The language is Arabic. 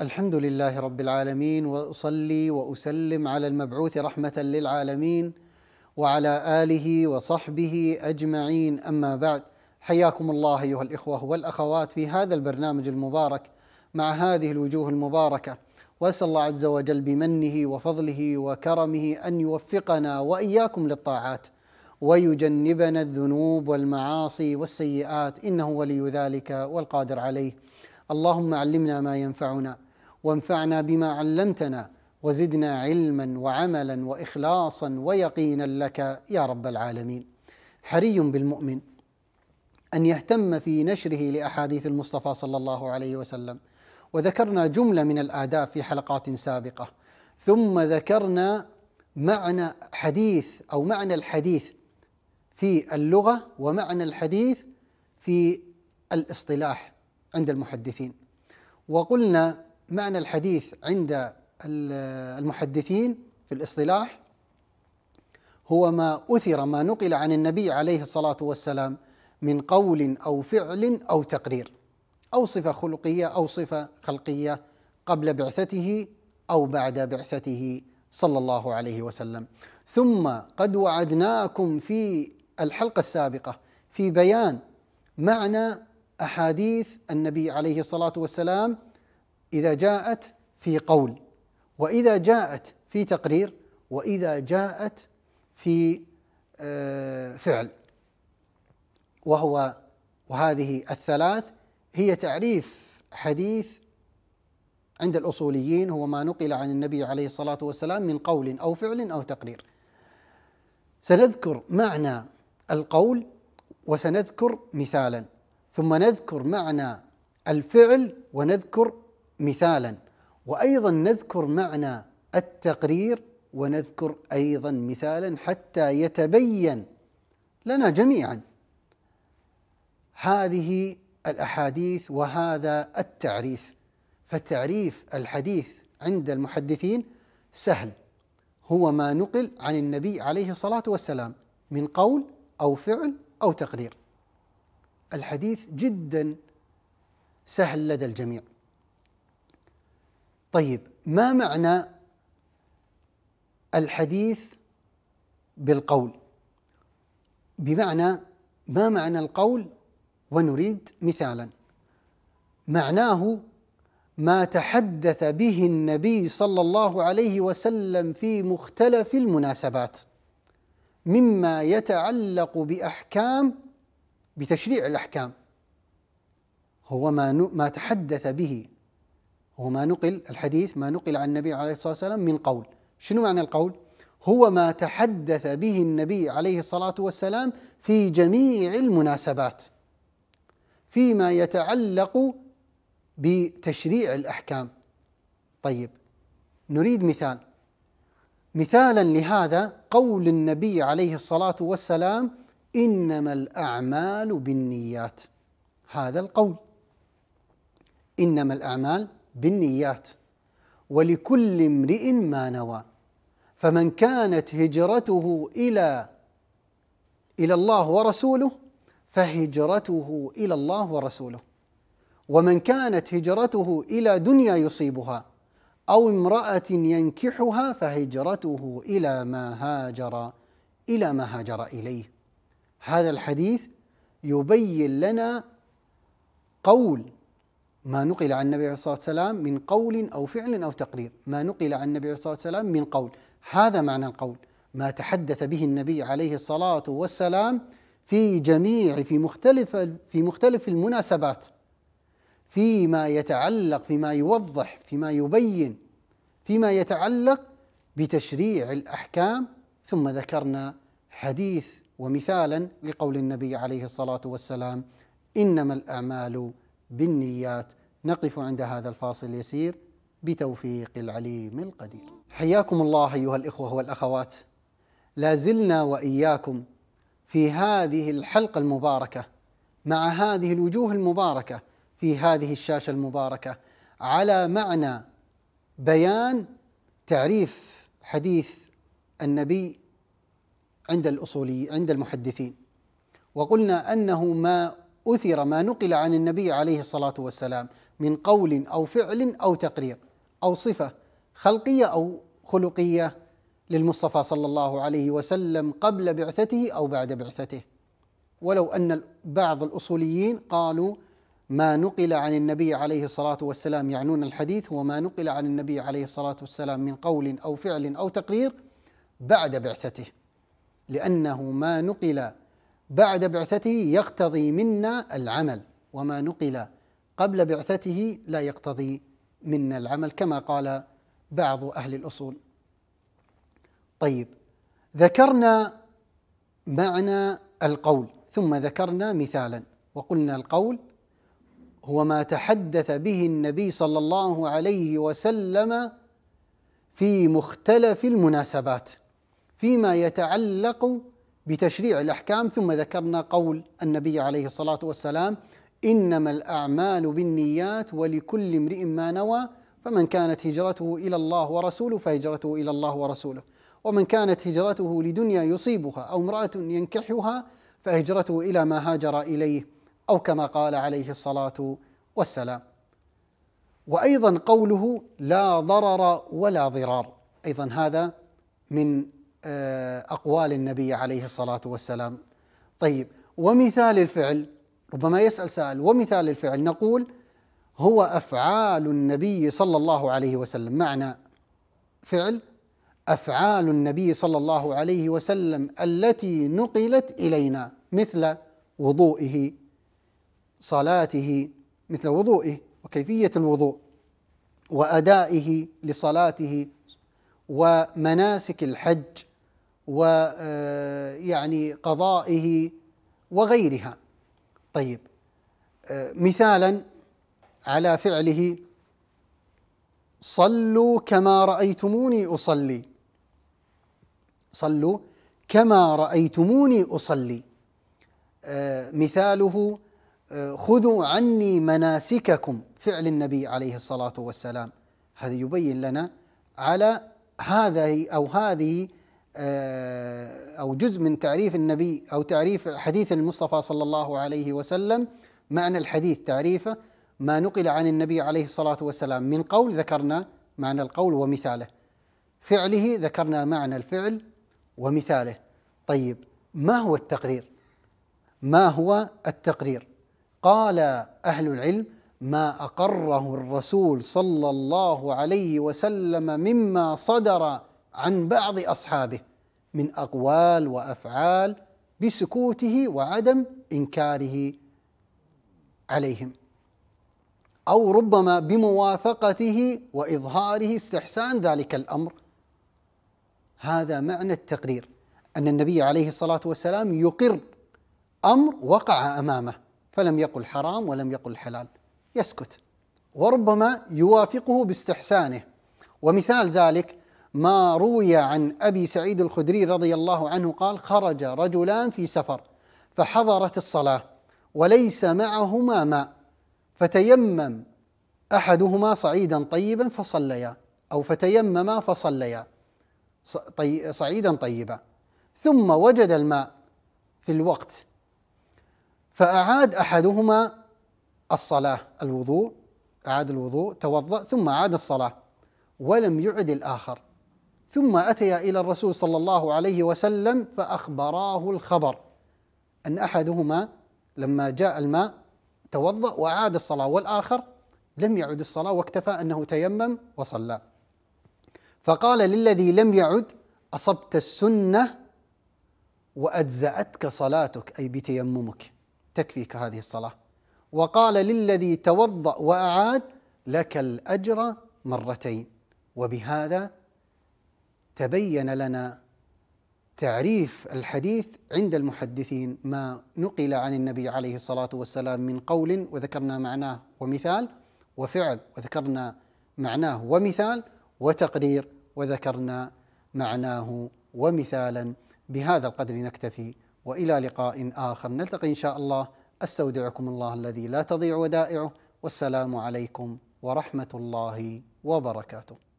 الحمد لله رب العالمين واصلي واسلم على المبعوث رحمه للعالمين وعلى اله وصحبه اجمعين اما بعد حياكم الله ايها الاخوه والاخوات في هذا البرنامج المبارك مع هذه الوجوه المباركه واسال الله عز وجل بمنه وفضله وكرمه ان يوفقنا واياكم للطاعات ويجنبنا الذنوب والمعاصي والسيئات انه ولي ذلك والقادر عليه اللهم علمنا ما ينفعنا وانفعنا بما علمتنا وزدنا علما وعملا واخلاصا ويقينا لك يا رب العالمين. حري بالمؤمن ان يهتم في نشره لاحاديث المصطفى صلى الله عليه وسلم وذكرنا جمله من الاداب في حلقات سابقه ثم ذكرنا معنى حديث او معنى الحديث في اللغه ومعنى الحديث في الاصطلاح عند المحدثين وقلنا معنى الحديث عند المحدثين في الاصطلاح هو ما أثر ما نقل عن النبي عليه الصلاة والسلام من قول أو فعل أو تقرير أو صفة خلقية أو صفة خلقية قبل بعثته أو بعد بعثته صلى الله عليه وسلم ثم قد وعدناكم في الحلقة السابقة في بيان معنى أحاديث النبي عليه الصلاة والسلام إذا جاءت في قول وإذا جاءت في تقرير وإذا جاءت في آه، فعل وهو وهذه الثلاث هي تعريف حديث عند الأصوليين هو ما نقل عن النبي عليه الصلاة والسلام من قول أو فعل أو تقرير سنذكر معنى القول وسنذكر مثالا ثم نذكر معنى الفعل ونذكر مثالا وايضا نذكر معنى التقرير ونذكر ايضا مثالا حتى يتبين لنا جميعا هذه الاحاديث وهذا التعريف فتعريف الحديث عند المحدثين سهل هو ما نقل عن النبي عليه الصلاه والسلام من قول او فعل او تقرير الحديث جدا سهل لدى الجميع طيب ما معنى الحديث بالقول بمعنى ما معنى القول ونريد مثالا معناه ما تحدث به النبي صلى الله عليه وسلم في مختلف المناسبات مما يتعلق باحكام بتشريع الاحكام هو ما ما تحدث به هو ما نقل الحديث ما نقل عن النبي عليه الصلاة والسلام من قول شنو معنى القول؟ هو ما تحدث به النبي عليه الصلاة والسلام في جميع المناسبات فيما يتعلق بتشريع الأحكام طيب نريد مثال مثالا لهذا قول النبي عليه الصلاة والسلام إنما الأعمال بالنيات هذا القول إنما الأعمال بالنيات ولكل امرئ ما نوى فمن كانت هجرته الى الى الله ورسوله فهجرته الى الله ورسوله ومن كانت هجرته الى دنيا يصيبها او امراه ينكحها فهجرته الى ما هاجر الى ما هاجر اليه هذا الحديث يبين لنا قول ما نقل عن النبي عليه الصلاة والسلام من قول أو فعل أو تقرير ما نقل عن النبي عليه الصلاة والسلام من قول هذا معنى القول ما تحدث به النبي عليه الصلاة والسلام في جميع في مختلف في مختلف المناسبات فيما يتعلق فيما يوضح فيما يبين فيما يتعلق بتشريع الأحكام ثم ذكرنا حديث ومثالا لقول النبي عليه الصلاة والسلام إنما الأعمال بالنيات نقف عند هذا الفاصل اليسير بتوفيق العليم القدير. حياكم الله ايها الاخوه والاخوات. لا زلنا واياكم في هذه الحلقه المباركه مع هذه الوجوه المباركه في هذه الشاشه المباركه على معنى بيان تعريف حديث النبي عند الاصولي عند المحدثين. وقلنا انه ما أثر ما نقل عن النبي عليه الصلاة والسلام من قول أو فعل أو تقرير أو صفة خلقية أو خلقية للمصطفى صلى الله عليه وسلم قبل بعثته أو بعد بعثته ولو أن بعض الأصوليين قالوا ما نقل عن النبي عليه الصلاة والسلام يعنون الحديث هو ما نقل عن النبي عليه الصلاة والسلام من قول أو فعل أو تقرير بعد بعثته لأنه ما نقل بعد بعثته يقتضي منا العمل وما نقل قبل بعثته لا يقتضي منا العمل كما قال بعض اهل الاصول. طيب ذكرنا معنى القول ثم ذكرنا مثالا وقلنا القول هو ما تحدث به النبي صلى الله عليه وسلم في مختلف المناسبات فيما يتعلق بتشريع الاحكام ثم ذكرنا قول النبي عليه الصلاه والسلام انما الاعمال بالنيات ولكل امرئ ما نوى فمن كانت هجرته الى الله ورسوله فهجرته الى الله ورسوله ومن كانت هجرته لدنيا يصيبها او امراه ينكحها فهجرته الى ما هاجر اليه او كما قال عليه الصلاه والسلام وايضا قوله لا ضرر ولا ضرار ايضا هذا من آه، أقوال النبي عليه الصلاة والسلام طيب ومثال الفعل ربما يسأل سائل ومثال الفعل نقول هو أفعال النبي صلى الله عليه وسلم معنى فعل أفعال النبي صلى الله عليه وسلم التي نقلت إلينا مثل وضوئه صلاته مثل وضوئه وكيفية الوضوء وأدائه لصلاته ومناسك الحج ويعني آه، قضائه وغيرها طيب آه، مثالا على فعله صلوا كما رايتموني اصلي صلوا كما رايتموني اصلي آه، مثاله خذوا عني مناسككم فعل النبي عليه الصلاه والسلام هذا يبين لنا على هذه او هذه آه، أو جزء من تعريف النبي أو تعريف حديث المصطفى صلى الله عليه وسلم معنى الحديث تعريفه ما نقل عن النبي عليه الصلاة والسلام من قول ذكرنا معنى القول ومثاله فعله ذكرنا معنى الفعل ومثاله طيب ما هو التقرير ما هو التقرير قال أهل العلم ما أقره الرسول صلى الله عليه وسلم مما صدر عن بعض اصحابه من اقوال وافعال بسكوته وعدم انكاره عليهم او ربما بموافقته واظهاره استحسان ذلك الامر هذا معنى التقرير ان النبي عليه الصلاه والسلام يقر امر وقع امامه فلم يقل حرام ولم يقل حلال يسكت وربما يوافقه باستحسانه ومثال ذلك ما روي عن ابي سعيد الخدري رضي الله عنه قال خرج رجلان في سفر فحضرت الصلاه وليس معهما ماء فتيمم احدهما صعيدا طيبا فصليا او فتيمما فصليا صعيدا طيبا ثم وجد الماء في الوقت فاعاد احدهما الصلاه الوضوء اعاد الوضوء توضا ثم اعاد الصلاه ولم يعد الاخر ثم أتيا إلى الرسول صلى الله عليه وسلم فأخبراه الخبر أن أحدهما لما جاء الماء توضأ وعاد الصلاة والآخر لم يعد الصلاة واكتفى أنه تيمم وصلى فقال للذي لم يعد أصبت السنة وأجزأتك صلاتك أي بتيممك تكفيك هذه الصلاة وقال للذي توضأ وأعاد لك الأجر مرتين وبهذا تبين لنا تعريف الحديث عند المحدثين ما نقل عن النبي عليه الصلاه والسلام من قول وذكرنا معناه ومثال وفعل وذكرنا معناه ومثال وتقرير وذكرنا معناه ومثالا بهذا القدر نكتفي والى لقاء اخر نلتقي ان شاء الله استودعكم الله الذي لا تضيع ودائعه والسلام عليكم ورحمه الله وبركاته